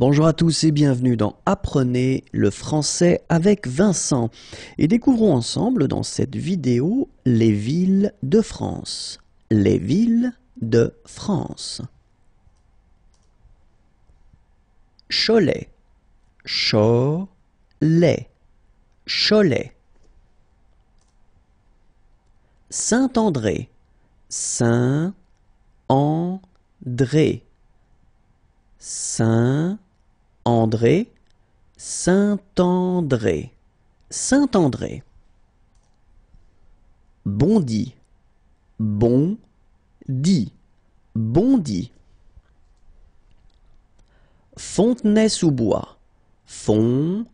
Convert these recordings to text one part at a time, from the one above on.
Bonjour à tous et bienvenue dans Apprenez le français avec Vincent et découvrons ensemble dans cette vidéo les villes de France. Les villes de France. Cholet. Cholet. Cholet. Saint-André. Saint-André. Saint-André. André, Saint-André, Saint-André. Bondy, bon, dit, Bondy. Fontenay-sous-Bois, Fontenay,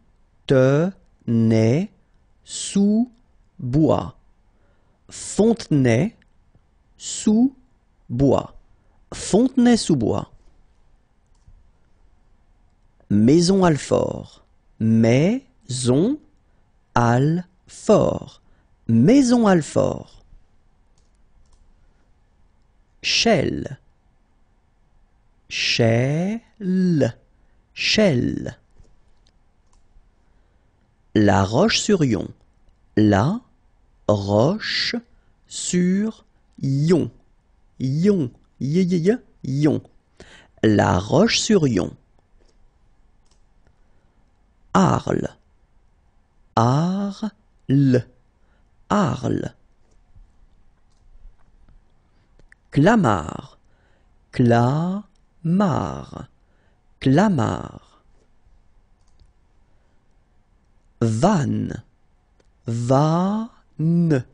sous, bois. Fontenay, sous, bois. Fontenay-sous-Bois. Maison Alfort. Maison Alfort. Maison Alfort. Shell. Shell. Shell. La Roche-sur-Yon. La Roche-sur-Yon. Yon. Yon. Yon. La Roche-sur-Yon. Arles. Arles. Arles. Clamart. Clamart. Clamart. van Vannes.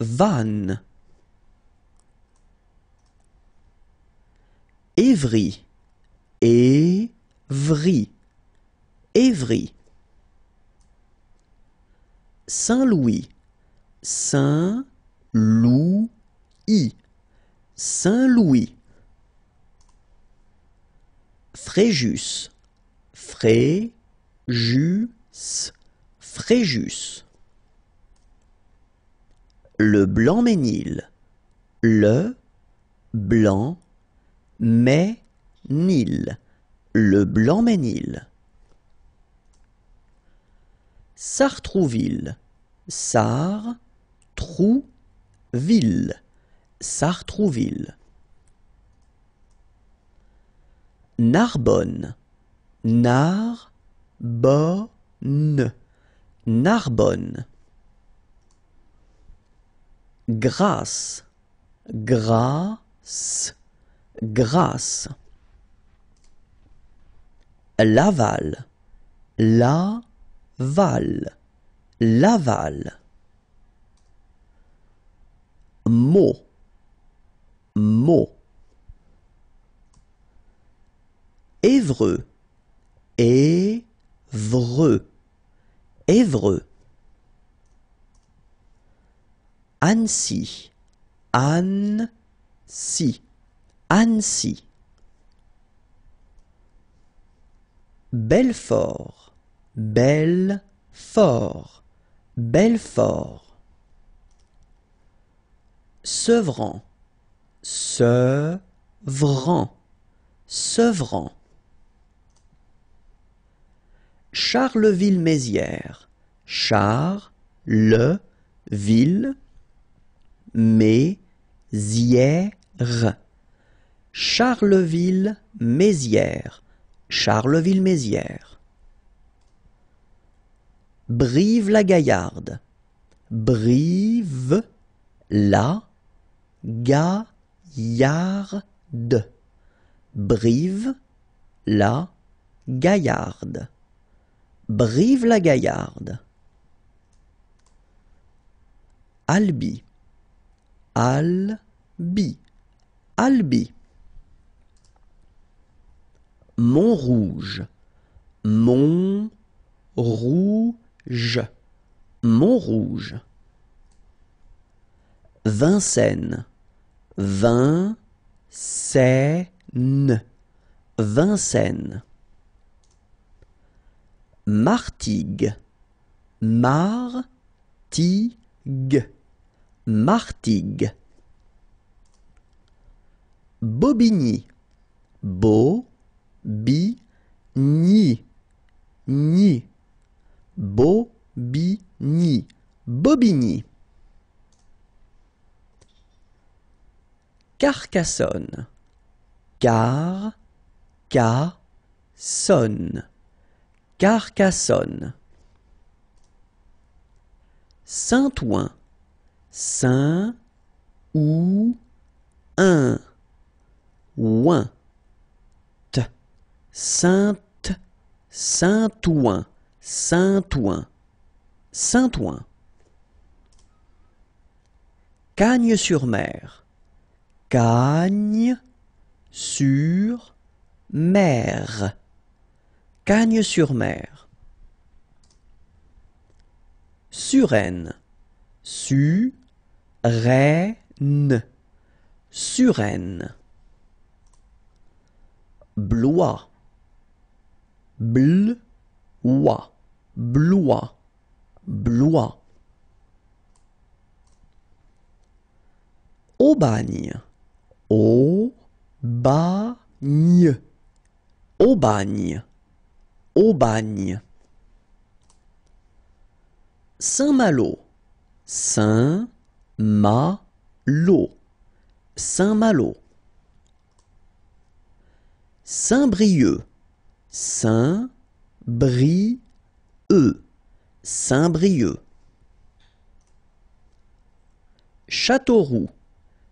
Vannes. Évry. Évry. Évry, Saint-Louis, Saint-Louis, Saint-Louis, Fréjus, Fréjus, Fréjus, Le Blanc-Ménil, Le blanc nil Le Blanc-Ménil. Sartrouville, Sar, Trou, Ville, Sartrouville. Narbonne, Nar, Narbonne. Grâce, Grasse, Grâce. Laval, La, Val, Laval. Mot, mot. Évreux, Évreux, Évreux. Annecy, Annecy, Annecy. Belfort, Belfort, fort Belfort. Sevran, Sevran, Sevran. Charleville-Mézières, Charleville, Mézières, Charleville-Mézières, Charleville-Mézières. Brive-la-Gaillarde. Brive-la-Gaillarde. Brive-la-Gaillarde. Brive-la-Gaillarde. Albi. Albi. Albi. Montrouge. Montrouge. Je. Montrouge. Vincennes. Vincennes. Vincennes. Martigues. Martigues. Martigues. Bobigny. Bo. Bi. Ni. Ni. Bobigny. Bobigny. Carcassonne. Car, ca, sonne. Carcassonne. Saint-Ouen. Saint, ou, un. Ouin. Sainte, Saint-Ouen. Saint-Ouen. Saint-Ouen. Cagnes-sur-Mer. Cagnes sur mer. Cagnes sur mer. Suresnes. Su Blois. Bl Blois, Blois, Blois. au bagne, au bagne Saint-Malo, Saint-Malo, Saint-Malo. Saint-Brieuc, saint brie saint brieux Châteauroux,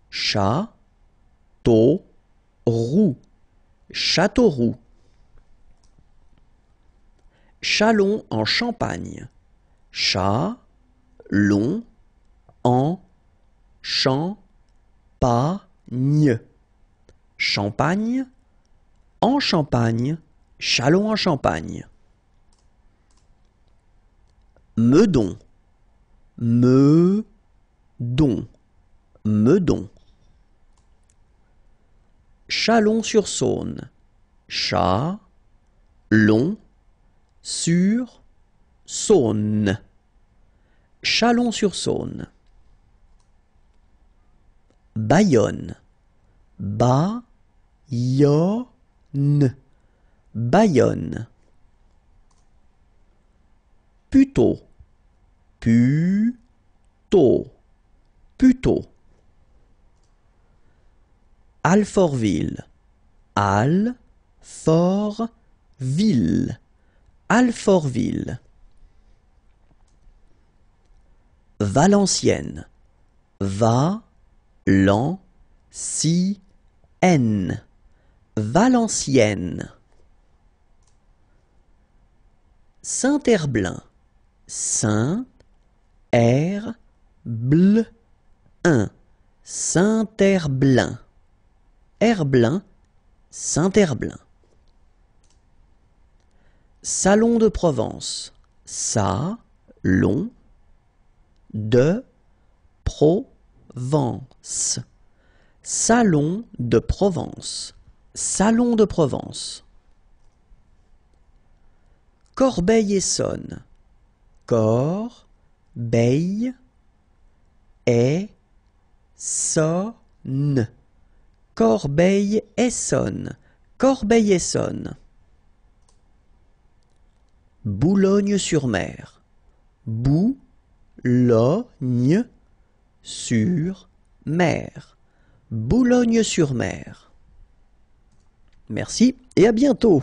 Chat-to-roux, Châteauroux. Chalon en Champagne, Long en Champagne, Champagne en Champagne, Chalon en Champagne. Meudon Meudon Meudon Chalon-sur-Saône Chat Long sur Saône Chalon-sur-Saône Bayonne Bayonne Bayonne plutôt, plutôt, plutôt. Alfortville, Alfortville, Alfortville. Valenciennes, va lan si N Valenciennes. Saint-Herblain, Saint R Bl saint Herblin Herblin saint Herblin Salon de Provence Sa Long de Provence Salon de Provence Salon de Provence Corbeil-Essonne cor, beille, sonne. corbeille et Corbeil Boulogne-sur-Mer. Boulogne sur mer. Boulogne sur mer. Merci et à bientôt.